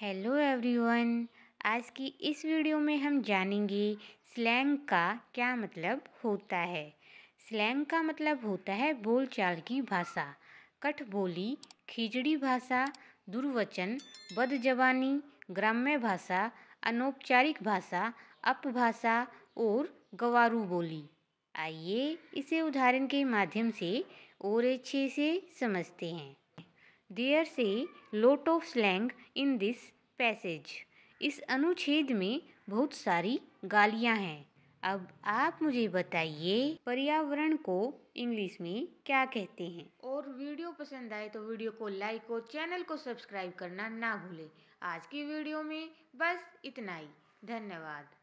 hello everyone आज की इस वीडियो में हम जानेंगे स्लैंग का क्या मतलब होता है स्लैंग का मतलब होता है बोलचाल की भाषा कठ बोली खिचड़ी भाषा दुर्वचन जवानी ग्राम्य भाषा अनौपचारिक भाषा अपभाषा और गवारू बोली आइए इसे उदाहरण के माध्यम से और अच्छे से समझते हैं देयर्स से lot of slang in this passage इस अनुच्छेद में बहुत सारी गालियाँ हैं अब आप मुझे बताइए पर्यावरण को इंग्लिश में क्या कहते हैं और वीडियो पसंद आए तो वीडियो को लाइक और चैनल को सब्सक्राइब करना ना भूलें आज की वीडियो में बस इतना ही धन्यवाद